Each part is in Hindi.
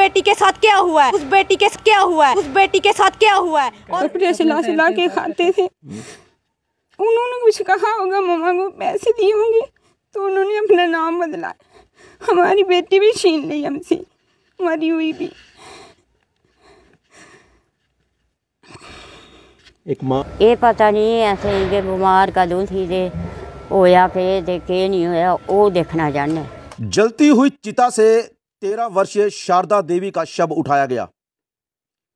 बेटी के साथ क्या हुआ है उस बेटी के क्या हुआ है उस बेटी के साथ क्या हुआ है और पैसे ला से ला के खाते थे उन्होंने कुछ कहा होगा मम्मा को पैसे दिए होंगे तो उन्होंने अपना नाम बदला हमारी बेटी भी छीन ली हमसे मरी हुई भी एक ये पता नहीं ऐसे ही बीमार कदों थी दे होया के ते के नहीं होया वो देखना चाहने जलती हुई चिता से तेरह वर्षीय शारदा देवी का शव उठाया गया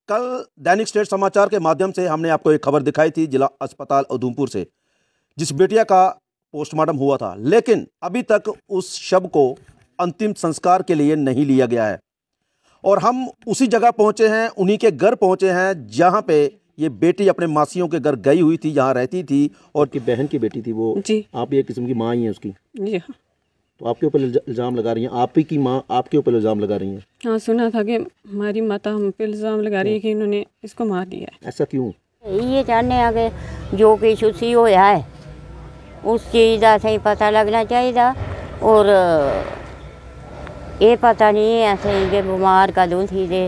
कल दैनिक स्टेट समाचार के माध्यम से हमने आपको एक खबर दिखाई थी जिला अस्पताल उधमपुर से जिस बेटिया का पोस्टमार्टम हुआ था लेकिन अभी तक उस शव को अंतिम संस्कार के लिए नहीं लिया गया है और हम उसी जगह पहुंचे हैं उन्हीं के घर पहुंचे हैं जहां पे ये बेटी अपने मासियों के घर गई हुई थी जहाँ रहती थी और की बहन की बेटी थी वो जी आप ये किस्म की माँ ही है उसकी जी हाँ आपके ऊपर इल्ज़ाम लगा रही हैं आप ही की माँ आपके ऊपर इल्ज़ाम लगा रही हैं हाँ सुना था कि हमारी माता हम पे इल्ज़ाम लगा रही है कि इन्होंने इसको मार दिया है ऐसा क्यों ये जानने आ कि जो कि छुसी होया है उस चीज़ का सही पता लगना चाहिए और ये पता नहीं असें कि बीमार कदों थी ते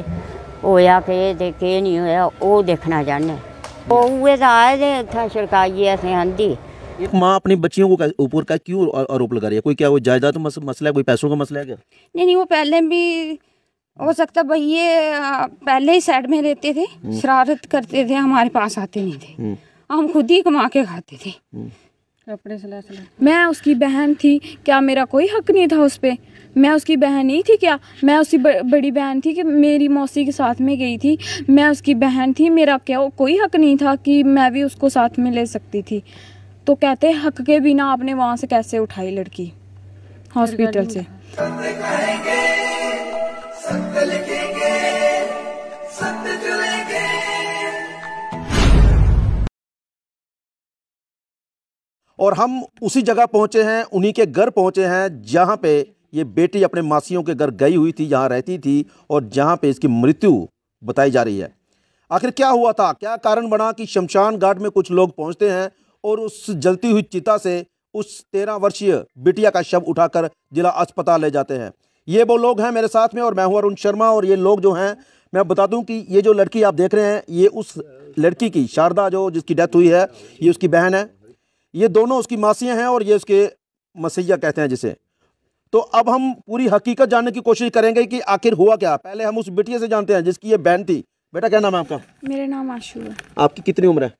होया के ते केह् नहीं होया ओह् दिक्खना चाहन्ने उ आए थे उत्थें छड़काइयै असें आंदी एक माँ अपनी बच्चियों को ऊपर का क्यों आरोप लगा रही है कोई क्या वो जायदाद तो मस, मसला है कोई पैसों का मसला है क्या नहीं नहीं वो पहले भी हो सकता भाई ये पहले ही साइड में रहते थे हम्म। शरारत करते थे हमारे पास आते नहीं थे हम्म। हम खुद ही कमा के खाते थे कपड़े हम्म। सिला सिला मैं उसकी बहन थी क्या मेरा कोई हक नहीं था उस पर मैं उसकी बहन नहीं थी क्या मैं उसकी बड़ी बहन थी कि मेरी मौसी के साथ में गई थी मैं उसकी बहन थी मेरा क्या कोई हक नहीं था कि मैं भी उसको साथ में ले सकती थी तो कहते हैं हक के बिना आपने वहां से कैसे उठाई लड़की हॉस्पिटल से और हम उसी जगह पहुंचे हैं उन्हीं के घर पहुंचे हैं जहां पे ये बेटी अपने मासियों के घर गई हुई थी जहां रहती थी और जहां पे इसकी मृत्यु बताई जा रही है आखिर क्या हुआ था क्या कारण बना कि शमशान घाट में कुछ लोग पहुंचते हैं और उस जलती हुई चिता से उस तेरह वर्षीय बिटिया का शव उठाकर जिला अस्पताल ले जाते हैं ये वो लोग हैं मेरे साथ में और मैं हूँ अरुण शर्मा और ये लोग जो हैं मैं बता दूं कि ये जो लड़की आप देख रहे हैं ये उस लड़की की शारदा जो जिसकी डेथ हुई है ये उसकी बहन है ये दोनों उसकी मासियाँ हैं और ये उसके मसैया कहते हैं जिसे तो अब हम पूरी हकीकत जानने की कोशिश करेंगे कि आखिर हुआ क्या पहले हम उस बिटिया से जानते हैं जिसकी ये बहन थी बेटा क्या नाम है आपका मेरा नाम आशू है आपकी कितनी उम्र है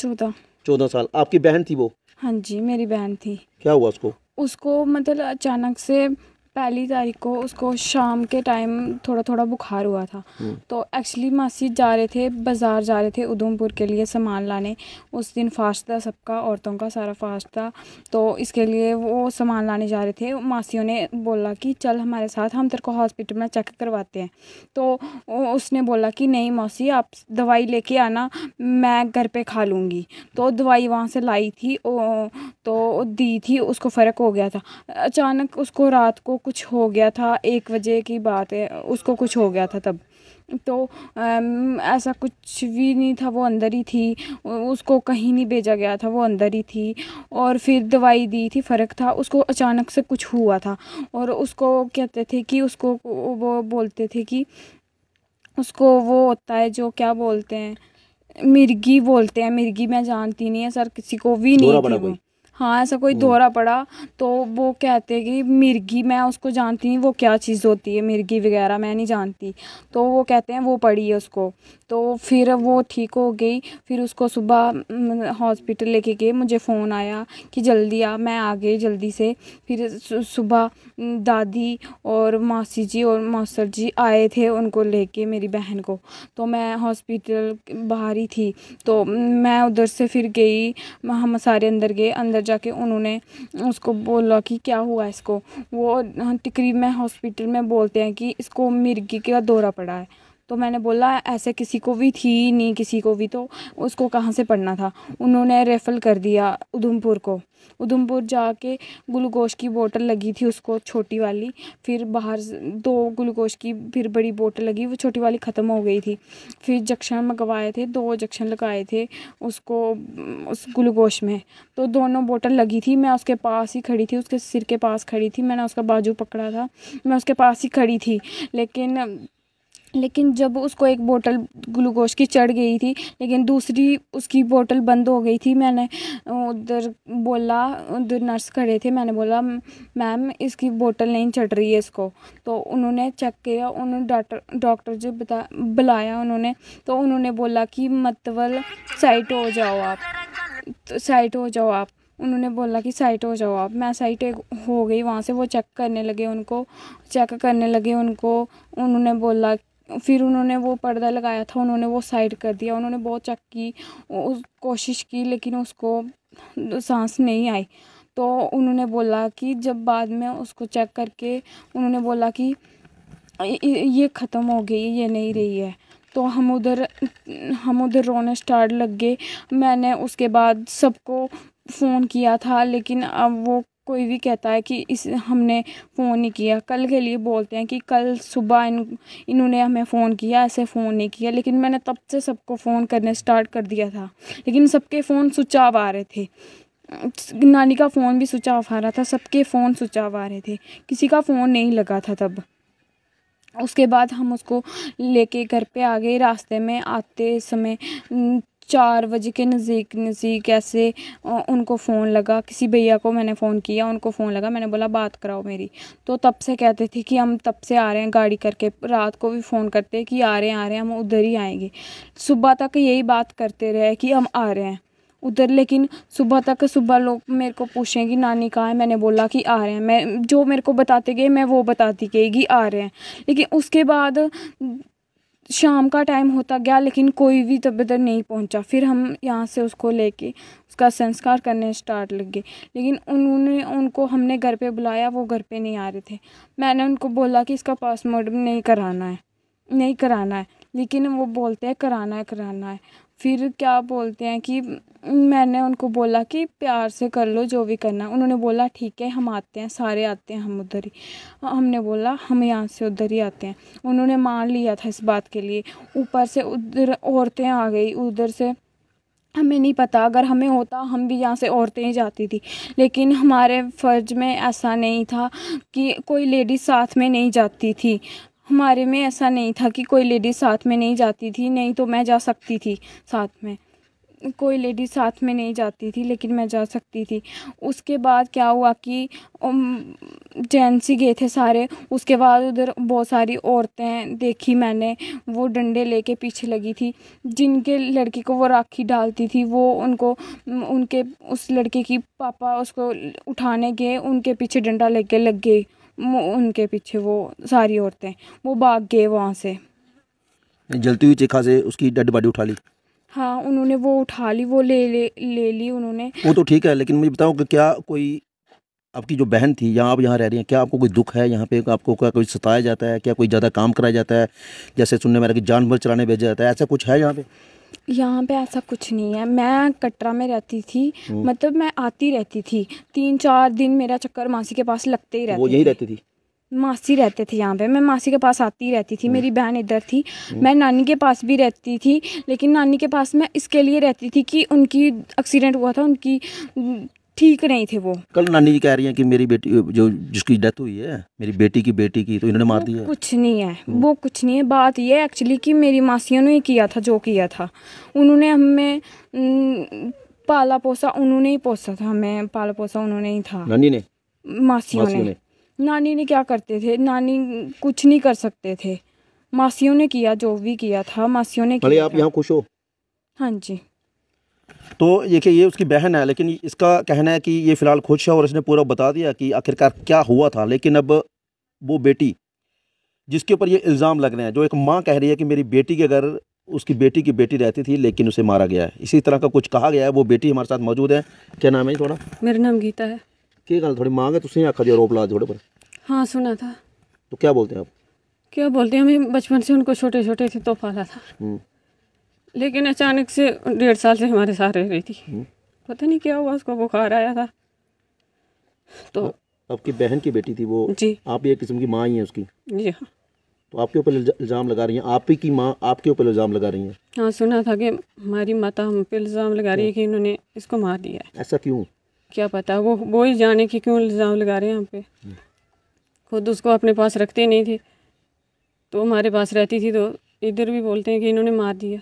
चौदह चौदह साल आपकी बहन थी वो हाँ जी मेरी बहन थी क्या हुआ उसको उसको मतलब अचानक से पहली तारीख को उसको शाम के टाइम थोड़ा थोड़ा बुखार हुआ था हम्म। तो एक्चुअली मासी जा रहे थे बाज़ार जा रहे थे उधमपुर के लिए सामान लाने उस दिन फास्ट था सबका औरतों का सारा फास्ट था तो इसके लिए वो सामान लाने जा रहे थे मासियों ने बोला कि चल हमारे साथ हम तेरे को हॉस्पिटल में चेक करवाते हैं तो उसने बोला कि नहीं मौसी आप दवाई लेके आना मैं घर पर खा लूँगी तो दवाई वहाँ से लाई थी तो दी थी उसको फ़र्क हो गया था अचानक उसको रात को कुछ हो गया था एक बजे की बात है उसको कुछ हो गया था तब तो ऐसा कुछ भी नहीं था वो अंदर ही थी उसको कहीं नहीं भेजा गया था वो अंदर ही थी और फिर दवाई दी थी फ़र्क था उसको अचानक से कुछ हुआ था और उसको कहते थे कि उसको वो बोलते थे कि उसको वो होता है जो क्या बोलते हैं मिर्गी बोलते हैं मिर्गी मैं जानती नहीं है सर किसी को भी नहीं थी हाँ ऐसा कोई दौरा पड़ा तो वो कहते हैं कि मिर्गी मैं उसको जानती नहीं वो क्या चीज़ होती है मिर्गी वगैरह मैं नहीं जानती तो वो कहते हैं वो पड़ी है उसको तो फिर वो ठीक हो गई फिर उसको सुबह हॉस्पिटल लेके गए मुझे फ़ोन आया कि जल्दी आ मैं आ गई जल्दी से फिर सुबह दादी और मासी जी और मास्टर जी आए थे उनको लेके मेरी बहन को तो मैं हॉस्पिटल बाहर ही थी तो मैं उधर से फिर गई हम सारे अंदर गए अंदर जाके उन्होंने उसको बोला कि क्या हुआ इसको वो टिकरी में हॉस्पिटल में बोलते हैं कि इसको मिर्गी का दौरा पड़ा है तो मैंने बोला ऐसे किसी को भी थी नहीं किसी को भी तो उसको कहाँ से पढ़ना था उन्होंने रेफल कर दिया उधमपुर को उधमपुर जाके ग्लूकोज की बोतल लगी थी उसको छोटी वाली फिर बाहर दो ग्लूकोज की फिर बड़ी बोतल लगी वो छोटी वाली ख़त्म हो गई थी फिर जक्शन मंगवाए थे दो जक्शन लगाए थे उसको उस ग्लूकोज में तो दोनों बोतल लगी थी मैं उसके पास ही खड़ी थी उसके सिर के पास खड़ी थी मैंने उसका बाजू पकड़ा था मैं उसके पास ही खड़ी थी लेकिन लेकिन जब उसको एक बोतल ग्लूकोज की चढ़ गई थी लेकिन दूसरी उसकी बोतल बंद हो गई थी मैंने उधर बोला उधर नर्स खड़े थे मैंने बोला मैम इसकी बोतल नहीं चढ़ रही है इसको तो उन्होंने चेक किया उन्होंने डॉक्टर डॉक्टर जो बता बुलाया उन्होंने तो उन्होंने बोला कि मतवल साइट हो जाओ आप तो साइट हो जाओ आप उन्होंने बोला कि साइट हो जाओ आप मैं साइट हो गई वहाँ से वो चेक करने लगे उनको चेक करने लगे उनको उन्होंने बोला फिर उन्होंने वो पर्दा लगाया था उन्होंने वो साइड कर दिया उन्होंने बहुत चेक की उस कोशिश की लेकिन उसको सांस नहीं आई तो उन्होंने बोला कि जब बाद में उसको चेक करके उन्होंने बोला कि ये ख़त्म हो गई ये नहीं रही है तो हम उधर हम उधर रोने स्टार्ट लग गए मैंने उसके बाद सबको फ़ोन किया था लेकिन अब वो कोई भी कहता है कि इस हमने फ़ोन नहीं किया कल के लिए बोलते हैं कि कल सुबह इन इन्होंने हमें फ़ोन किया ऐसे फ़ोन नहीं किया लेकिन मैंने तब से सबको फ़ोन करने स्टार्ट कर दिया था लेकिन सबके फ़ोन स्विच ऑफ आ रहे थे नानी का फ़ोन भी स्विच ऑफ आ रहा था सबके फ़ोन स्विच ऑफ आ रहे थे किसी का फ़ोन नहीं लगा था तब उसके बाद हम उसको लेके घर पे आ गए रास्ते में आते समय चार बजे के नज़दीक नज़दीक ऐसे उनको फ़ोन लगा किसी भैया को मैंने फ़ोन किया उनको फ़ोन लगा मैंने बोला बात कराओ मेरी तो तब से कहते थे कि हम तब से आ रहे हैं गाड़ी करके रात को भी फ़ोन करते कि आ रहे हैं आ रहे हैं हम उधर ही आएंगे सुबह तक यही बात करते रहे कि हम आ रहे हैं उधर लेकिन सुबह तक सुबह लोग मेरे को पूछें कि नानी कहाँ है मैंने बोला कि आ रहे हैं मैं जो मेरे को बताते गए मैं वो बताती गई कि आ रहे हैं लेकिन उसके बाद शाम का टाइम होता गया लेकिन कोई भी तब तक नहीं पहुंचा फिर हम यहाँ से उसको लेके उसका संस्कार करने स्टार्ट लग गए लेकिन उन्होंने उनको हमने घर पे बुलाया वो घर पे नहीं आ रहे थे मैंने उनको बोला कि इसका पासपोर्ट नहीं कराना है नहीं कराना है लेकिन वो बोलते हैं कराना है कराना है फिर क्या बोलते हैं कि मैंने उनको बोला कि प्यार से कर लो जो भी करना उन्होंने बोला ठीक है हम आते हैं सारे आते हैं हम उधर ही हमने बोला हम यहाँ से उधर ही आते हैं उन्होंने मान लिया था इस बात के लिए ऊपर से उधर औरतें आ गई उधर से हमें नहीं पता अगर हमें होता हम भी यहाँ से औरतें ही जाती थी लेकिन हमारे फ़र्ज में ऐसा नहीं था कि कोई लेडी साथ में नहीं जाती थी हमारे में ऐसा नहीं था कि कोई लेडीज़ साथ में नहीं जाती थी नहीं तो मैं जा सकती थी साथ में कोई लेडीज़ साथ में नहीं जाती थी लेकिन मैं जा सकती थी उसके बाद क्या हुआ कि जेंट्स ही गए थे सारे उसके बाद उधर बहुत सारी औरतें देखी मैंने वो डंडे लेके पीछे लगी थी जिनके लड़की को वो राखी डालती थी वो उनको उनके उस लड़के की पापा उसको उठाने गए उनके पीछे डंडा लेके लग गई उनके पीछे वो सारी औरतें वो भाग गए वहाँ से जलती हुई चिखा से उसकी डेड बॉडी उठा ली हाँ उन्होंने वो उठा ली वो ले ले ले ली उन्होंने वो तो ठीक है लेकिन मुझे बताओ कि क्या कोई आपकी जो बहन थी या आप यहाँ रह रही हैं क्या आपको कोई दुख है यहाँ पे आपको क्या कोई सताया जाता है क्या कोई ज़्यादा काम कराया जाता है जैसे सुनने में आ रहा है कि जानवर चलाने भेजा जाता है ऐसा कुछ है यहाँ पे यहाँ पे ऐसा कुछ नहीं है मैं कटरा में रहती थी हम्म। मतलब मैं आती रहती थी तीन चार दिन मेरा चक्कर मासी के पास लगते ही तो रहते वो यही रहती थी मासी रहते थे यहाँ पे मैं मासी के पास आती रहती थी हम्म। मेरी बहन इधर थी हम्म। मैं नानी के पास भी रहती थी लेकिन नानी के पास मैं इसके लिए रहती थी कि उनकी एक्सीडेंट हुआ था उनकी ठीक नहीं थे वो कल नानी जी कह रही हैं कि मेरी बेटी जो जिसकी डेथ हुई है मेरी बेटी की बेटी की तो इन्होंने मार दिया कुछ नहीं है हम्म। वो कुछ नहीं है बात ये एक्चुअली कि मेरी मासियों ने ही किया था जो किया था उन्होंने हमें पाला पोसा उन्होंने ही पोसा था हमें पाला पोसा उन्होंने ही था नानी ने मासियों ने नानी ने क्या करते थे नानी कुछ नहीं कर सकते थे मासियों ने किया जो भी किया था मासियों ने किया आप यहाँ खुश हो हाँ जी तो ये कि ये उसकी बहन है लेकिन इसका कहना है कि ये फ़िलहाल खुश है और इसने पूरा बता दिया कि आखिरकार क्या हुआ था लेकिन अब वो बेटी जिसके ऊपर ये इल्ज़ाम लग रहे हैं जो एक माँ कह रही है कि मेरी बेटी के घर उसकी बेटी की बेटी रहती थी लेकिन उसे मारा गया है इसी तरह का कुछ कहा गया है वो बेटी हमारे साथ मौजूद है क्या नाम है थोड़ा मेरा नाम गीता है क्या गल थोड़ी माँ तुमने आखा दिया रोप ला थोड़े पर हाँ सुना था तो क्या बोलते हैं आप क्या बोलते हैं हमें बचपन से उनको छोटे छोटे से तोहफा था हम्म। लेकिन अचानक से डेढ़ साल से हमारे साथ रह रही थी हम्म। पता नहीं क्या हुआ उसको बुखार आया था तो आपकी बहन की बेटी थी वो जी आप एक किस्म की माँ ही है उसकी जी हाँ तो आपके ऊपर इल्ज़ाम लगा रही हैं आप ही की माँ आपके ऊपर इल्ज़ाम लगा रही हैं हाँ सुना था कि हमारी माता हम पे इल्ज़ाम लगा रही है कि हम्म। इन्होंने इसको मार दिया है ऐसा क्यों क्या पता वो वो ही जाने की क्यों इल्ज़ाम लगा रहे हैं हम पे हम्म। खुद उसको अपने पास रखते नहीं थे तो हमारे पास रहती थी तो इधर भी बोलते हैं कि इन्होंने मार दिया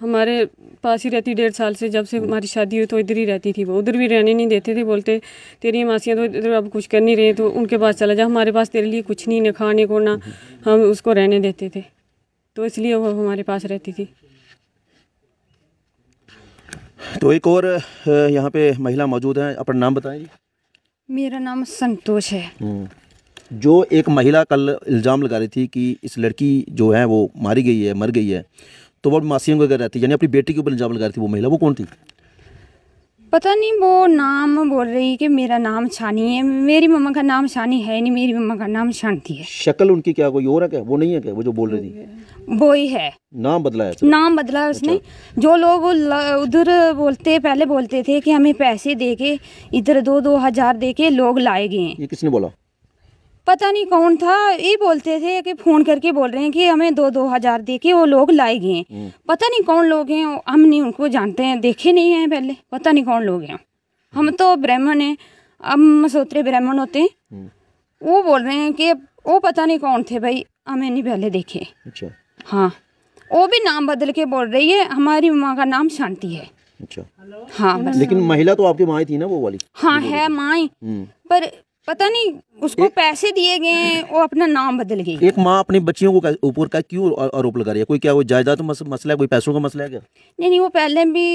हमारे पास ही रहती डेढ़ साल से जब से हमारी शादी हुई तो इधर ही रहती थी वो उधर भी रहने नहीं देते थे बोलते तेरी मासियाँ तो इधर अब कुछ कर नहीं रहे तो उनके पास चला जा हमारे पास तेरे लिए कुछ नहीं ना खाने को ना हम उसको रहने देते थे तो इसलिए वो हमारे पास रहती थी तो एक और यहाँ पे महिला मौजूद है अपना नाम बताएं मेरा नाम संतोष है हम्म। जो एक महिला कल इल्ज़ाम लगा रही थी कि इस लड़की जो है वो मारी गई है मर गई है तो वो मासीम के घर रहती यानी अपनी बेटी के ऊपर इल्ज़ाम लगा रही थी वो महिला वो कौन थी पता नहीं वो नाम बोल रही कि मेरा नाम शानी है मेरी मम्मा का नाम शानी है नहीं मेरी मम्मा का नाम शांति है शक्ल उनकी क्या कोई और है क्या वो नहीं है क्या वो जो बोल रही थी वो ही है नाम बदला है नाम बदला है उसने अच्छा। जो लोग उधर बोलते पहले बोलते थे कि हमें पैसे दे के इधर दो दो हजार दे के लोग लाए गए किसने बोला पता नहीं कौन था ये बोलते थे कि फ़ोन करके बोल रहे हैं कि हमें दो दो हज़ार दे के वो लोग लाए गए हम्म। पता नहीं कौन लोग हैं हम नहीं उनको जानते हैं देखे नहीं हैं पहले पता नहीं कौन लोग हैं हम तो ब्राह्मण हैं अब मसोत्रे ब्राह्मण होते हैं हम्म। वो बोल रहे हैं कि वो पता नहीं कौन थे भाई हमें नहीं पहले देखे अच्छा हाँ वो भी नाम बदल के बोल रही है हमारी माँ का नाम शांति है अच्छा हाँ लेकिन महिला तो आपकी माँ थी ना वो वाली हाँ है माँ हम्म। पर पता नहीं उसको पैसे दिए गए और अपना नाम बदल गई एक माँ अपनी बच्चियों को ऊपर का क्यों आरोप लगा रही है कोई क्या कोई जायदाद तो मस, मसला है कोई पैसों का मसला है क्या नहीं नहीं वो पहले भी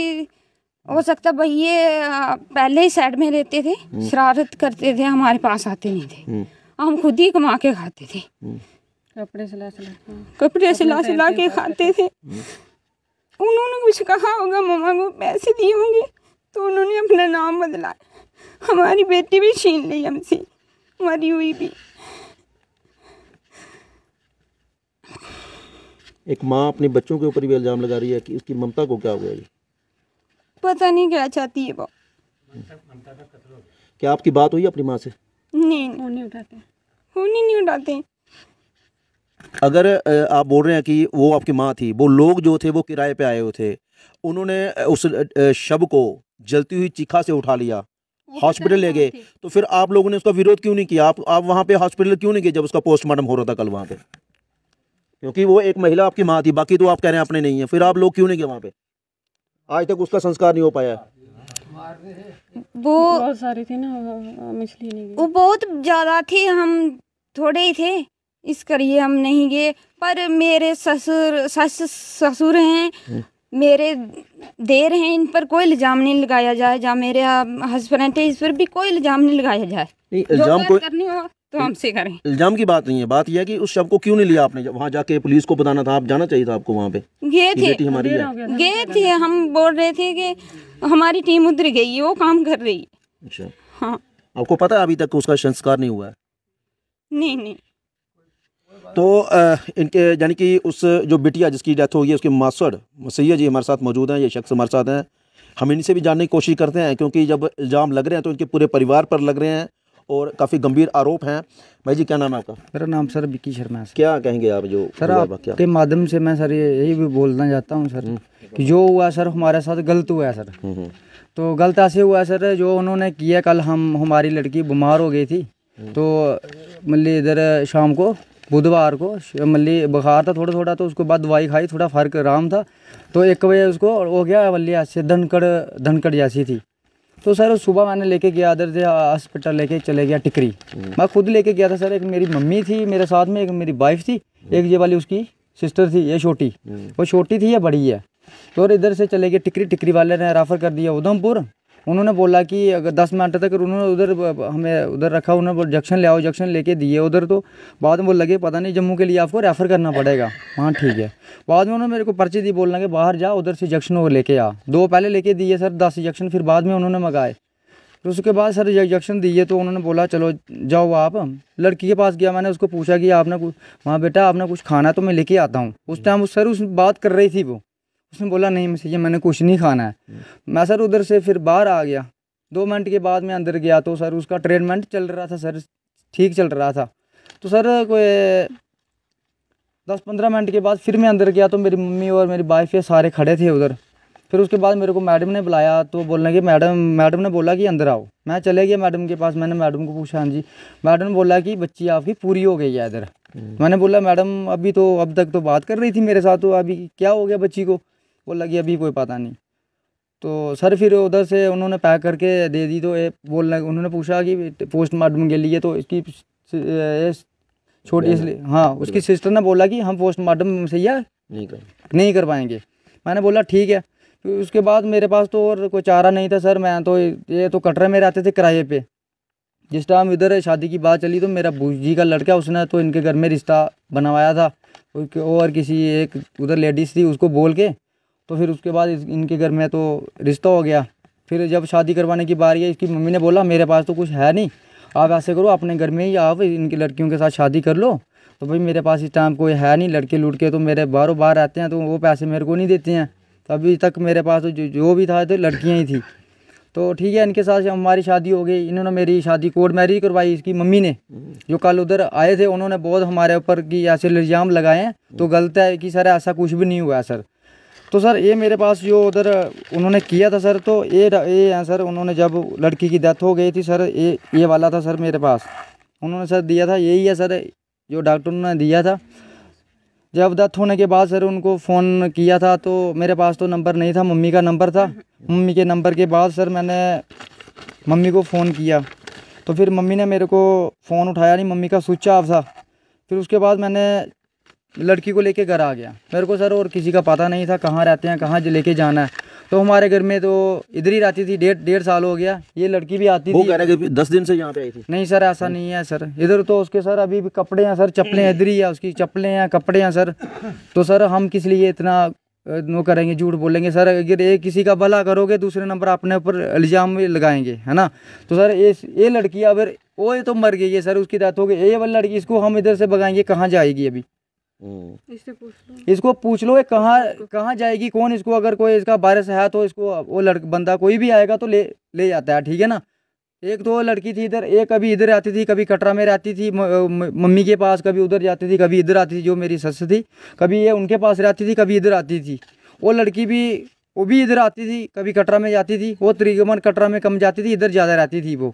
हो सकता भैया पहले ही साइड में रहते थे हम्म। शरारत करते थे हमारे पास आते नहीं थे हम्म। हम खुद ही कमा के खाते थे कपड़े सिला सिला कपड़े सिला सिला के खाते थे हम्म। उन्होंने कुछ कहा होगा मम्मा को पैसे दिए होंगे तो उन्होंने अपना नाम बदलाया हमारी बेटी भी छीन ली हमसे मरी हुई भी एक माँ अपने बच्चों के ऊपर भी इल्ज़ाम लगा रही है कि उसकी ममता को क्या हुआ जी पता नहीं क्या चाहती है वो क्या आपकी बात हुई अपनी माँ से नहीं फोन नहीं उठाते फोन ही नहीं उठाते अगर आप बोल रहे हैं कि वो आपकी माँ थी वो लोग जो थे वो किराए पे आए हुए थे उन्होंने उस शब को जलती हुई चीखा से उठा लिया हॉस्पिटल ले गए तो फिर आप लोगों ने उसका विरोध क्यों नहीं किया आप आप वहाँ पे हॉस्पिटल क्यों नहीं गए जब उसका पोस्टमार्टम हो रहा था कल वहाँ पे क्योंकि वो एक महिला आपकी माँ थी बाकी तो आप कह रहे हैं आपने नहीं है फिर आप लोग क्यों नहीं गए वहाँ पे आज तक उसका संस्कार नहीं हो पाया वो बहुत सारी थी ना मछली नहीं वो बहुत ज़्यादा थी हम थोड़े ही थे इस करिए हम नहीं गए पर मेरे ससुर सस ससुर हैं हम्म। मेरे देर हैं इन पर कोई इल्ज़ाम नहीं लगाया जाए जहाँ मेरे हस्बैंड तो इस पर भी कोई इल्ज़ाम नहीं लगाया जाए इल्ज़ाम कोई करनी हो तो हमसे करें इल्ज़ाम की बात नहीं है बात यह है कि उस शव को क्यों नहीं लिया आपने वहाँ जाके पुलिस को बताना था आप जाना चाहिए था आपको वहाँ पे गए थे हमारी गए थे हम बोल रहे थे कि हमारी टीम उधर गई है वो काम कर रही है अच्छा हाँ आपको पता है अभी तक उसका संस्कार नहीं हुआ है नहीं नहीं तो इनके यानी कि उस जो बिटिया जिसकी डेथ हो गई उसके मासड़ सैया जी हमारे साथ मौजूद हैं ये शख्स हमारे साथ हैं हम इनसे भी जानने की कोशिश करते हैं क्योंकि जब इल्ज़ाम लग रहे हैं तो इनके पूरे परिवार पर लग रहे हैं और काफ़ी गंभीर आरोप हैं भाई जी क्या नाम है आपका मेरा नाम सर विक्की शर्मा है क्या कहेंगे आप जो सर आपके माध्यम से मैं सर यही भी बोलना चाहता हूँ सर हम्म। कि जो हुआ सर हमारे साथ गलत हुआ है सर हम्म, हम्म। तो गलत ऐसे हुआ सर जो उन्होंने किया कल हम हमारी लड़की बीमार हो गई थी तो मल्ली मतलब इधर शाम को बुधवार को मल्ली बुखार था थोड़ा थोड़ा तो उसके बाद दवाई खाई थोड़ा फर्क आराम था तो एक बजे उसको हो गया मल्ली ऐसे धनकड़ धनकड़ जैसी थी तो सर सुबह मैंने लेके गया अदर से हॉस्पिटल लेके चले गया टिकरी हम्म। मैं खुद लेके गया था सर एक मेरी मम्मी थी मेरे साथ में एक मेरी वाइफ थी एक ये वाली उसकी सिस्टर थी ये छोटी हम्म। वो छोटी थी या बड़ी है तो इधर से चले गए टिकरी टिकरी वाले ने रेफर कर दिया उधमपुर उन्होंने बोला कि अगर दस मिनट तक उन्होंने उधर हमें उधर रखा उन्होंने जंक्शन ले आओ जंक्शन लेके दिए उधर तो बाद में बोल लगे पता नहीं जम्मू के लिए आपको रेफ़र करना पड़ेगा हाँ ठीक है बाद में उन्होंने मेरे को पर्ची दी बोलना कि बाहर जा उधर से जंक्शन और लेके आ दो पहले लेके दिए सर दस जंक्शन फिर बाद में उन्होंने मंगाए फिर उसके बाद सर इंजेक्शन दिए तो उन्होंने बोला चलो जाओ आप लड़की के पास गया मैंने उसको पूछा कि आपने कुछ वहाँ बेटा आपने कुछ खाना तो मैं लेके आता हूँ उस टाइम उस सर उस बात कर रही थी वो उसने बोला नहीं मैं मैंने कुछ नहीं खाना है मैं सर उधर से फिर बाहर आ गया दो मिनट के बाद मैं अंदर गया तो सर उसका ट्रीटमेंट चल रहा था सर ठीक चल रहा था तो सर कोई दस पंद्रह मिनट के बाद फिर मैं अंदर गया तो मेरी मम्मी और मेरी वाइफ ये सारे खड़े थे उधर फिर उसके बाद मेरे को मैडम ने बुलाया तो बोलने की मैडम मैडम ने बोला कि अंदर आओ मैं चले गया मैडम के पास मैंने मैडम को पूछा हाँ जी मैडम ने बोला कि बच्ची आपकी पूरी हो गई है इधर हम्म। मैंने बोला मैडम अभी तो अब तक तो बात कर रही थी मेरे साथ तो अभी क्या हो गया बच्ची को वो लगी अभी कोई पता नहीं तो सर फिर उधर से उन्होंने पैक करके दे दी तो ये बोलने उन्होंने पूछा कि पोस्टमार्टम के लिए तो इसकी छोटी इसलिए हाँ उसकी सिस्टर ने बोला कि हम पोस्टमार्टम सैया नहीं कर नहीं कर पाएंगे मैंने बोला ठीक है फिर उसके बाद मेरे पास तो और कोई चारा नहीं था सर मैं तो ये तो कटरा में रहते थे किराए पे जिस टाइम इधर शादी की बात चली तो मेरा बूजी का लड़का उसने तो इनके घर में रिश्ता बनवाया था और किसी एक उधर लेडीज़ थी उसको बोल के तो फिर उसके बाद इनके घर में तो रिश्ता हो गया फिर जब शादी करवाने की बारी है इसकी मम्मी ने बोला मेरे पास तो कुछ है नहीं आप ऐसे करो अपने घर में ही आप इनकी लड़कियों के साथ शादी कर लो तो भाई मेरे पास इस टाइम कोई है नहीं लड़के लुड़के तो मेरे बारो बार रहते हैं तो वो पैसे मेरे को नहीं देते हैं तो अभी तक मेरे पास तो जो, जो भी था तो लड़कियाँ ही थी तो ठीक है इनके साथ हमारी शादी हो गई इन्होंने मेरी शादी कोर्ट मैरिज करवाई इसकी मम्मी ने जो कल उधर आए थे उन्होंने बहुत हमारे ऊपर की ऐसे इल्ज़ाम लगाए हैं तो गलत है कि सर ऐसा कुछ भी नहीं हुआ सर तो सर ये मेरे पास जो उधर उन्होंने किया था सर तो ये ये हैं सर उन्होंने जब लड़की की डेथ हो गई थी सर ये ये वाला था सर मेरे पास उन्होंने सर दिया था यही है सर जो डॉक्टर ने दिया था जब डेथ होने के बाद सर उनको फ़ोन किया था तो मेरे पास तो नंबर नहीं था मम्मी का नंबर था मम्मी के नंबर के बाद सर मैंने मम्मी को फ़ोन किया तो फिर मम्मी ने मेरे को फ़ोन उठाया नहीं मम्मी का स्विच ऑफ था फिर उसके बाद मैंने लड़की को लेके घर आ गया मेरे को सर और किसी का पता नहीं था कहाँ रहते हैं कहाँ लेके जाना है तो हमारे घर में तो इधर ही रहती थी डेढ़ डेढ़ साल हो गया ये लड़की भी आती वो थी कह रहे दस दिन से यहाँ पे आई थी नहीं सर ऐसा नहीं है सर इधर तो उसके सर अभी भी कपड़े हैं सर चप्पलें इधर ही है उसकी चप्पलें हैं कपड़े हैं सर तो सर हम किस लिए इतना नो करेंगे झूठ बोलेंगे सर अगर ये किसी का भला करोगे दूसरे नंबर अपने ऊपर इल्ज़ाम लगाएंगे है ना तो सर ये ये लड़की अगर वो तो मर गई है सर उसकी डेथ हो गई ये वाली लड़की इसको हम इधर से भगाएंगे कहाँ जाएगी अभी हम्म। इससे पूछ इसको पूछ लो कहाँ कहाँ जाएगी कौन इसको अगर कोई इसका बारिश है तो इसको वो लड़का बंदा कोई भी आएगा तो ले ले जाता है ठीक है ना एक तो लड़की थी इधर एक कभी इधर आती थी कभी कटरा में रहती थी मम्मी के पास कभी उधर जाती थी कभी इधर आती थी जो मेरी सस थी कभी ये उनके पास रहती थी कभी इधर आती थी वो लड़की भी वो भी इधर आती थी कभी कटरा में जाती थी वो त्रिगमन कटरा में कम जाती थी इधर ज़्यादा रहती थी वो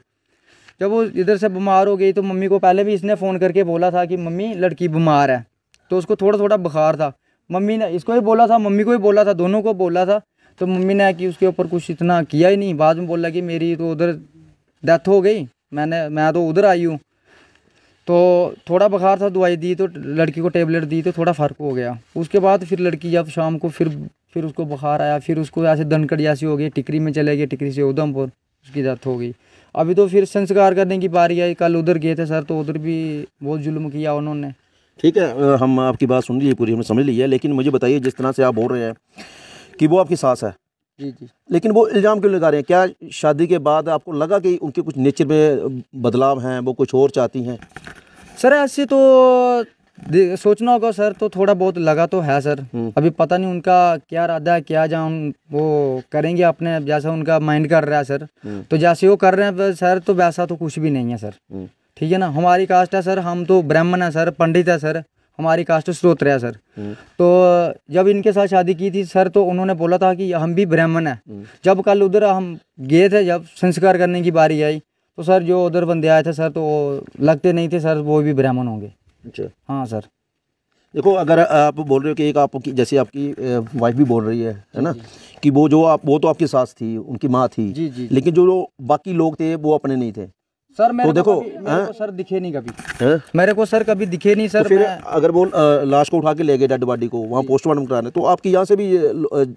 जब वो इधर से बीमार हो गई तो मम्मी को पहले भी इसने फ़ोन करके बोला था कि मम्मी लड़की बीमार है तो उसको थोड़ा थोड़ा बुखार था मम्मी ने इसको भी बोला था मम्मी को भी बोला था दोनों को बोला था तो मम्मी ने कि उसके ऊपर कुछ इतना किया ही नहीं बाद में बोला कि मेरी तो उधर डेथ हो गई मैंने मैं तो उधर आई हूँ तो थोड़ा बुखार था दवाई दी तो लड़की को टेबलेट दी तो थोड़ा फ़र्क हो गया उसके बाद फिर लड़की जब शाम को फिर फिर उसको बुखार आया फिर उसको ऐसे दनकड़ी ऐसी हो गई टिकरी में चले गए टिकरी से उधमपुर उसकी डेथ हो गई अभी तो फिर संस्कार करने की बारी आई कल उधर गए थे सर तो उधर भी बहुत जुल्म किया उन्होंने ठीक है हम आपकी बात सुन ली पूरी हमने समझ ली है लेकिन मुझे बताइए जिस तरह से आप बोल रहे हैं कि वो आपकी सास है जी जी लेकिन वो इल्ज़ाम क्यों लगा रहे हैं क्या शादी के बाद आपको लगा कि उनके कुछ नेचर में बदलाव हैं वो कुछ और चाहती हैं सर ऐसे तो सोचना होगा सर तो थोड़ा बहुत लगा तो है सर हम्म। अभी पता नहीं उनका क्या इरादा है क्या जहाँ वो करेंगे अपने जैसा उनका माइंड कर रहा है सर हम्म। तो जैसे वो कर रहे हैं सर तो वैसा तो कुछ भी नहीं है सर हम्म। ठीक है ना हमारी कास्ट है सर हम तो ब्राह्मण है सर पंडित है सर हमारी कास्ट स्रोत्र है सर हम्म। तो जब इनके साथ शादी की थी सर तो उन्होंने बोला था कि हम भी ब्राह्मण है हम्म। जब कल उधर हम गए थे जब संस्कार करने की बारी आई तो सर जो उधर बंदे आए थे सर तो लगते नहीं थे सर वो भी ब्राह्मण होंगे अच्छा हाँ सर देखो अगर आप बोल रहे हो कि एक आपकी जैसे आपकी वाइफ भी बोल रही है है ना कि वो जो आप वो तो आपके सास थी उनकी माँ थी जी जी लेकिन जो बाकी लोग थे वो अपने नहीं थे सर मेरे तो को देखो मेरे हाँ? को सर दिखे नहीं कभी है? हाँ? मेरे को सर कभी दिखे नहीं सर तो फिर मैं... अगर वो लाश को उठा के ले गए डेड बॉडी को वहाँ पोस्टमार्टम कराने तो आपके यहाँ से भी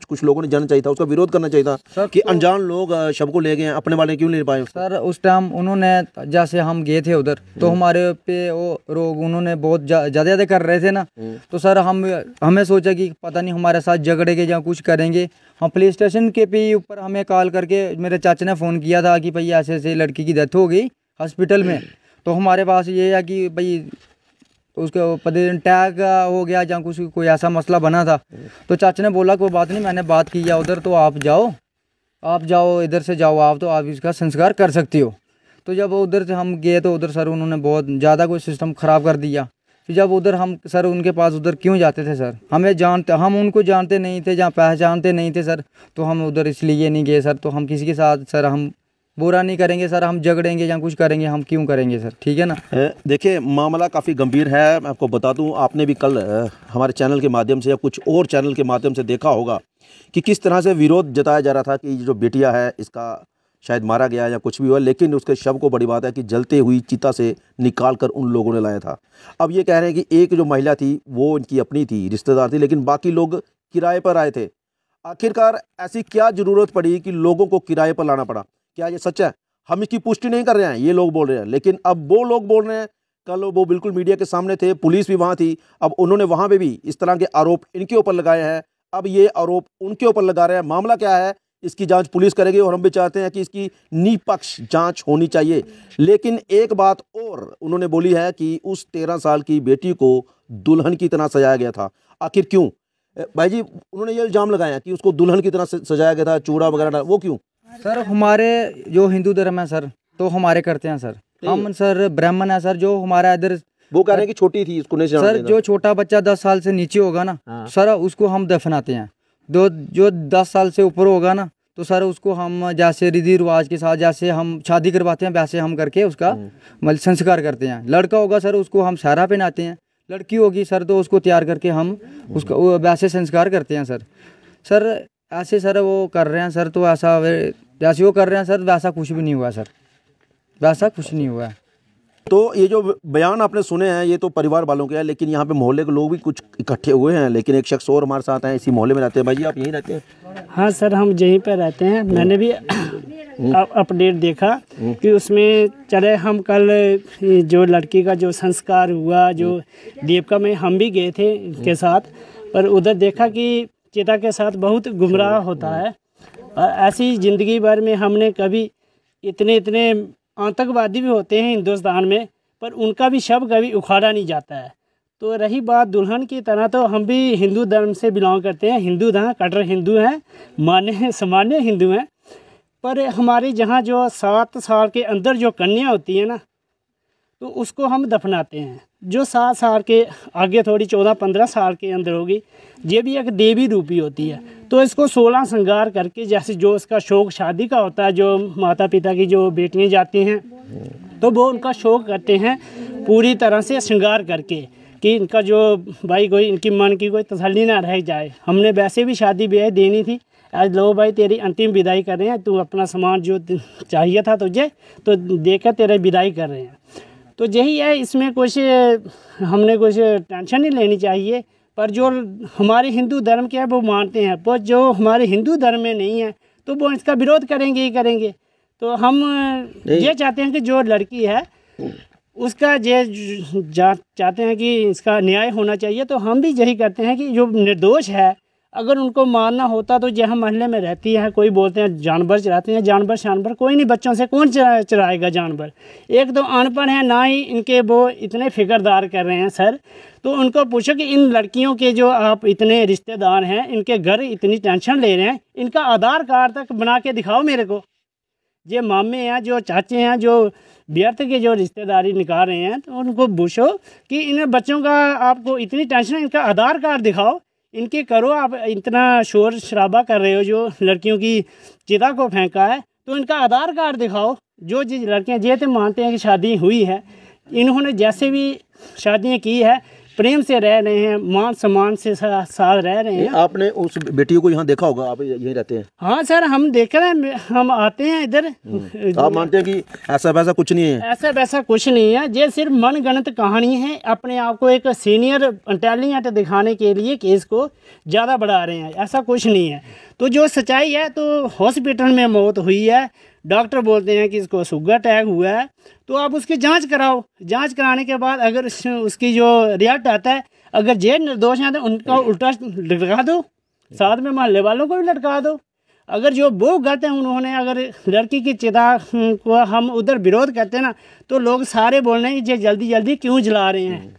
कुछ लोगों ने जाना चाहिए था उसका विरोध करना चाहिए था कि तो... अनजान लोग शव को ले गए अपने वाले क्यों ले पाए सर उस टाइम उन्होंने जैसे हम गए थे उधर तो हम्म। हमारे पे वो रोग उन्होंने बहुत ज्यादा ज्यादा कर रहे थे ना हम्म। तो सर हम हमें सोचा की पता नहीं हमारे साथ झगड़ेंगे या कुछ करेंगे हम पुलिस स्टेशन के पे ऊपर हमें कॉल करके मेरे चाचा ने फ़ोन किया था कि भाई ऐसे ऐसे लड़की की डेथ हो गई हॉस्पिटल में तो हमारे पास ये है कि भाई उसके टैग हो गया या कुछ कोई ऐसा मसला बना था तो चाचा ने बोला कोई बात नहीं मैंने बात की है उधर तो आप जाओ आप जाओ इधर से जाओ आप तो आप इसका संस्कार कर सकती हो तो जब उधर से हम गए तो उधर सर उन्होंने बहुत ज़्यादा कोई सिस्टम ख़राब कर दिया तो जब उधर हम सर उनके पास उधर क्यों जाते थे सर हमें जानते हम उनको जानते नहीं थे जहाँ पहचानते नहीं थे सर तो हम उधर इसलिए नहीं गए सर तो हम किसी के साथ सर हम बुरा नहीं करेंगे सर हम झगड़ेंगे या कुछ करेंगे हम क्यों करेंगे सर ठीक है ना देखिए मामला काफ़ी गंभीर है मैं आपको बता दूं आपने भी कल हमारे चैनल के माध्यम से या कुछ और चैनल के माध्यम से देखा होगा कि किस तरह से विरोध जताया जा रहा था कि जो बेटिया है इसका शायद मारा गया या कुछ भी हुआ लेकिन उसके शव को बड़ी बात है कि जलते हुई चिता से निकाल कर उन लोगों ने लाया था अब ये कह रहे हैं कि एक जो महिला थी वो इनकी अपनी थी रिश्तेदार थी लेकिन बाकी लोग किराए पर आए थे आखिरकार ऐसी क्या ज़रूरत पड़ी कि लोगों को किराए पर लाना पड़ा क्या ये सच है हम इसकी पुष्टि नहीं कर रहे हैं ये लोग बोल रहे हैं लेकिन अब वो लोग बोल रहे हैं कल वो बिल्कुल मीडिया के सामने थे पुलिस भी वहाँ थी अब उन्होंने वहाँ पर भी इस तरह के आरोप इनके ऊपर लगाए हैं अब ये आरोप उनके ऊपर लगा रहे हैं मामला क्या है इसकी जांच पुलिस करेगी और हम भी चाहते हैं कि इसकी निपक्ष जांच होनी चाहिए लेकिन एक बात और उन्होंने बोली है कि उस तेरह साल की बेटी को दुल्हन की तरह सजाया गया था आखिर क्यों भाई जी उन्होंने ये इल्ज़ाम लगाया कि उसको दुल्हन की तरह सजाया गया था चूड़ा वगैरह वो क्यों सर हमारे जो हिंदू धर्म है सर तो हमारे करते हैं सर हम सर ब्राह्मण है सर जो हमारा इधर वो कह रहे हैं कि छोटी थी इसको नहीं सर जो छोटा बच्चा दस साल से नीचे होगा ना हाँ। सर उसको हम दफनाते हैं दो जो दस साल से ऊपर होगा ना तो सर उसको हम जैसे रीति रिवाज के साथ जैसे हम शादी करवाते हैं वैसे हम करके उसका हम्म। मतलब संस्कार करते हैं लड़का होगा सर उसको हम सहरा पहनाते हैं लड़की होगी सर तो उसको तैयार करके हम हम्म। उसका वैसे संस्कार करते हैं सर सर ऐसे सर वो कर रहे हैं सर तो ऐसा जैसे वो कर रहे हैं सर वैसा कुछ भी नहीं हुआ सर वैसा कुछ नहीं हुआ तो ये जो बयान आपने सुने हैं ये तो परिवार वालों के हैं लेकिन यहाँ पे मोहल्ले के लोग भी कुछ इकट्ठे हुए हैं लेकिन एक शख्स और हमारे साथ हैं इसी मोहल्ले में रहते हैं भाई आप यहीं रहते हैं हाँ सर हम यहीं पर रहते हैं मैंने भी हम्म। अपडेट देखा हम्म। कि उसमें चले हम कल जो लड़की का जो संस्कार हुआ जो हम्म। देवका में हम भी गए थे इनके साथ पर उधर देखा कि चेता के साथ बहुत गुमराह होता है ऐसी ज़िंदगी भर में हमने कभी इतने इतने आतंकवादी भी होते हैं हिंदुस्तान में पर उनका भी शब कभी उखाड़ा नहीं जाता है तो रही बात दुल्हन की तरह तो हम भी हिंदू धर्म से बिलोंग करते हैं हिंदू धर्म कटर हिंदू हैं मान्य सामान्य हिंदू हैं पर हमारे जहाँ जो सात साल के अंदर जो कन्या होती है ना तो उसको हम दफनाते हैं जो सात साल के आगे थोड़ी चौदह पंद्रह साल के अंदर होगी ये भी एक देवी रूपी होती है तो इसको सोलह श्रृंगार करके जैसे जो इसका शौक शादी का होता है जो माता पिता की जो बेटियाँ जाती हैं तो वो उनका शौक करते हैं पूरी तरह से श्रृंगार करके कि इनका जो भाई कोई इनकी मन की कोई तसली ना रह जाए हमने वैसे भी शादी ब्याह देनी थी आज लो भाई तेरी अंतिम विदाई कर रहे हैं तू अपना सामान जो चाहिए था तुझे तो देकर तेरे विदाई कर रहे हैं तो यही है इसमें कुछ हमने कुछ टेंशन नहीं लेनी चाहिए पर जो हमारे हिंदू धर्म के हैं वो मानते हैं पर जो हमारे हिंदू धर्म में नहीं है तो वो इसका विरोध करेंगे ही करेंगे तो हम ये चाहते हैं कि जो लड़की है उसका जे चाहते हैं कि इसका न्याय होना चाहिए तो हम भी यही करते हैं कि जो निर्दोष है अगर उनको मारना होता तो जहाँ महल्ले में रहती है कोई बोलते हैं जानवर चराते हैं जानवर शानवर कोई नहीं बच्चों से कौन चरा चराएगा जानवर एक तो अनपढ़ हैं ना ही इनके वो इतने फिक्रदार कर रहे हैं सर तो उनको पूछो कि इन लड़कियों के जो आप इतने रिश्तेदार हैं इनके घर इतनी टेंशन ले रहे हैं इनका आधार कार्ड तक बना के दिखाओ मेरे को ये मामे हैं जो चाचे हैं जो व्यर्थ के जो रिश्तेदारी निकाल रहे हैं तो उनको पूछो कि इन बच्चों का आपको इतनी टेंशन इनका आधार कार्ड दिखाओ इनके करो आप इतना शोर शराबा कर रहे हो जो लड़कियों की चिता को फेंका है तो इनका आधार कार्ड दिखाओ जो जिस लड़कियाँ जे तो मानते हैं कि शादी हुई है इन्होंने जैसे भी शादियाँ की है प्रेम से रह रहे हैं मान सम्मान से साथ रह रहे हैं आपने उस बेटियों को यहाँ देखा होगा आप यहीं रहते हैं हाँ सर हम देख रहे हैं हम आते हैं इधर हम्म। आप मानते हैं कि ऐसा वैसा कुछ नहीं है ऐसा वैसा कुछ नहीं है ये सिर्फ मनगणत कहानी है अपने आप को एक सीनियर इंटेलिजेंट दिखाने के लिए केस को ज़्यादा बढ़ा रहे हैं ऐसा कुछ नहीं है तो जो सच्चाई है तो हॉस्पिटल में मौत हुई है डॉक्टर बोलते हैं कि इसको शुगर अटैक हुआ है तो आप उसकी जांच कराओ जांच कराने के बाद अगर उसकी जो रिजल्ट आता है अगर जे निर्दोष हैं तो उनका उल्टा लटका दो साथ में मोहल्ले वालों को भी लटका दो अगर जो वो गलत हैं उन्होंने अगर लड़की की चिता को हम उधर विरोध करते हैं ना तो लोग सारे बोल रहे हैं ये जल्दी जल्दी क्यों जला रहे हैं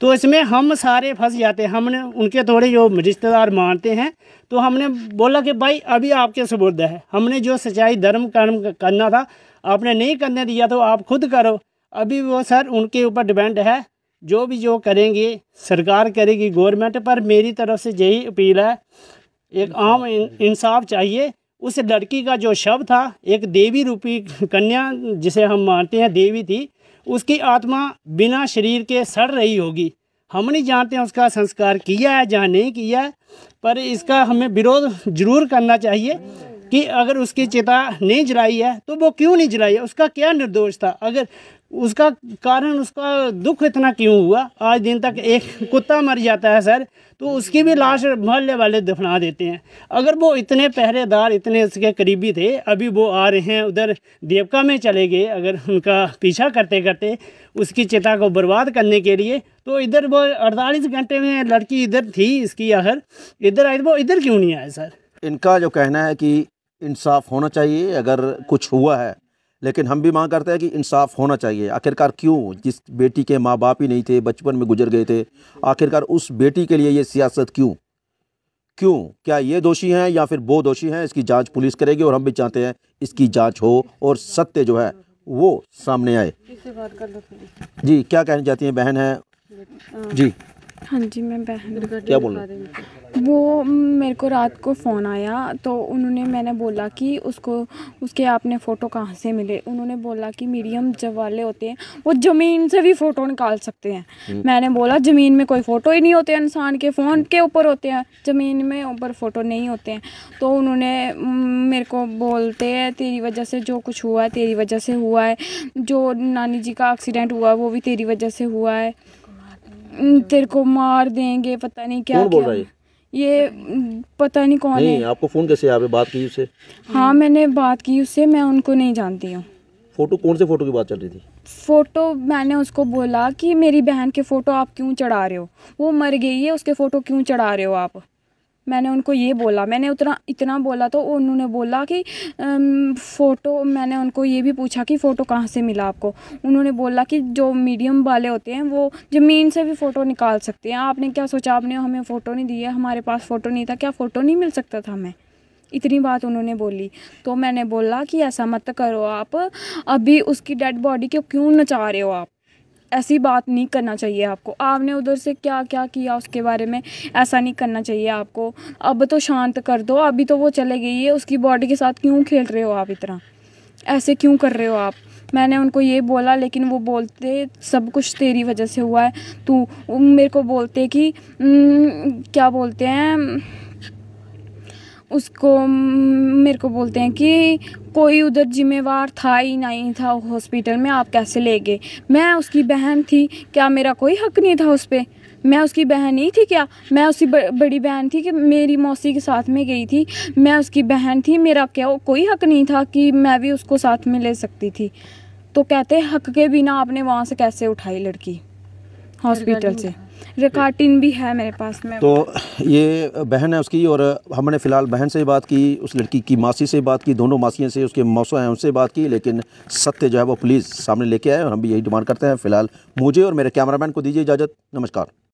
तो इसमें हम सारे फंस जाते हैं हमने उनके थोड़े जो रिश्तेदार मानते हैं तो हमने बोला कि भाई अभी आपके सबुर्द है हमने जो सच्चाई धर्म कर्म करना था आपने नहीं करने दिया तो आप खुद करो अभी वो सर उनके ऊपर डिपेंड है जो भी जो करेंगे सरकार करेगी गवर्नमेंट पर मेरी तरफ से यही अपील है एक आम इंसाफ चाहिए उस लड़की का जो शव था एक देवी रूपी कन्या जिसे हम मानते हैं देवी थी उसकी आत्मा बिना शरीर के सड़ रही होगी हम नहीं जानते हैं उसका संस्कार किया है या नहीं किया है पर इसका हमें विरोध जरूर करना चाहिए कि अगर उसकी चिता नहीं जलाई है तो वो क्यों नहीं जलाई है उसका क्या निर्दोष था अगर उसका कारण उसका दुख इतना क्यों हुआ आज दिन तक एक कुत्ता मर जाता है सर तो उसकी भी लाश मोहल्ले वाले दफना देते हैं अगर वो इतने पहरेदार इतने उसके करीबी थे अभी वो आ रहे हैं उधर देवका में चले गए अगर उनका पीछा करते करते उसकी चिता को बर्बाद करने के लिए तो इधर वो अड़तालीस घंटे में लड़की इधर थी इसकी आखिर इधर आई वो इधर क्यों नहीं आए सर इनका जो कहना है कि इंसाफ होना चाहिए अगर कुछ हुआ है लेकिन हम भी मांग करते हैं कि इंसाफ होना चाहिए आखिरकार क्यों जिस बेटी के माँ बाप ही नहीं थे बचपन में गुजर गए थे आखिरकार उस बेटी के लिए ये सियासत क्यों क्यों क्या ये दोषी हैं या फिर वो दोषी हैं इसकी जांच पुलिस करेगी और हम भी चाहते हैं इसकी जांच हो और सत्य जो है वो सामने आए जी क्या कहना चाहती हैं बहन है जी हाँ जी मैं बहन क्या रही वो मेरे को रात को फ़ोन आया तो उन्होंने मैंने बोला कि उसको उसके आपने फ़ोटो कहाँ से मिले उन्होंने बोला कि मीडियम जब वाले होते हैं वो ज़मीन से भी फ़ोटो निकाल सकते हैं हम्म। मैंने बोला ज़मीन में कोई फ़ोटो ही नहीं होते इंसान के फ़ोन के ऊपर होते हैं ज़मीन में ऊपर फ़ोटो नहीं होते हैं तो उन्होंने मेरे को बोलते हैं तेरी वजह से जो कुछ हुआ है तेरी वजह से हुआ है जो नानी जी का एक्सीडेंट हुआ वो भी तेरी वजह से हुआ है हम्म, तेरे को मार देंगे पता नहीं क्या बोल रहा है ये हम्म, पता नहीं कौन नहीं, है आपको फोन कैसे आया बात की उससे हाँ मैंने बात की उससे मैं उनको नहीं जानती हूँ फोटो कौन से फोटो की बात चल रही थी फोटो मैंने उसको बोला कि मेरी बहन के फोटो आप क्यों चढ़ा रहे हो वो मर गई है उसके फोटो क्यों चढ़ा रहे हो आप मैंने उनको ये बोला मैंने उतना इतना बोला तो उन्होंने बोला कि फ़ोटो मैंने उनको ये भी पूछा कि फ़ोटो कहाँ से मिला आपको उन्होंने बोला कि जो मीडियम वाले होते हैं वो ज़मीन से भी फ़ोटो निकाल सकते हैं आपने क्या सोचा आपने हमें फ़ोटो नहीं दिया हमारे पास फ़ोटो नहीं था क्या फ़ोटो नहीं मिल सकता था हमें इतनी बात उन्होंने बोली तो मैंने बोला कि ऐसा मत करो आप अभी उसकी डेड बॉडी को क्यों नचा रहे हो आप ऐसी बात नहीं करना चाहिए आपको आपने उधर से क्या क्या किया उसके बारे में ऐसा नहीं करना चाहिए आपको अब तो शांत कर दो अभी तो वो चले गई है उसकी बॉडी के साथ क्यों खेल रहे हो आप इतना ऐसे क्यों कर रहे हो आप मैंने उनको ये बोला लेकिन वो बोलते सब कुछ तेरी वजह से हुआ है तू मेरे को बोलते कि क्या बोलते हैं उसको मेरे को बोलते हैं कि कोई उधर जिम्मेवार था ही नहीं था हॉस्पिटल में आप कैसे ले गए मैं उसकी बहन थी क्या मेरा कोई हक नहीं था उस पर मैं उसकी बहन नहीं थी क्या मैं उसकी बड़ी बहन थी कि मेरी मौसी के साथ में गई थी मैं उसकी बहन थी मेरा क्या कोई हक नहीं था कि मैं भी उसको साथ में ले सकती थी तो कहते हक के बिना आपने वहाँ से कैसे उठाई लड़की हॉस्पिटल से रिकार्टिन भी है मेरे पास में तो ये बहन है उसकी और हमने फ़िलहाल बहन से बात की उस लड़की की मासी से बात की दोनों मासियों से उसके मौसम हैं उनसे बात की लेकिन सत्य जो है वो पुलिस सामने लेके आए और हम भी यही डिमांड करते हैं फ़िलहाल मुझे और मेरे कैमरामैन को दीजिए इजाज़त नमस्कार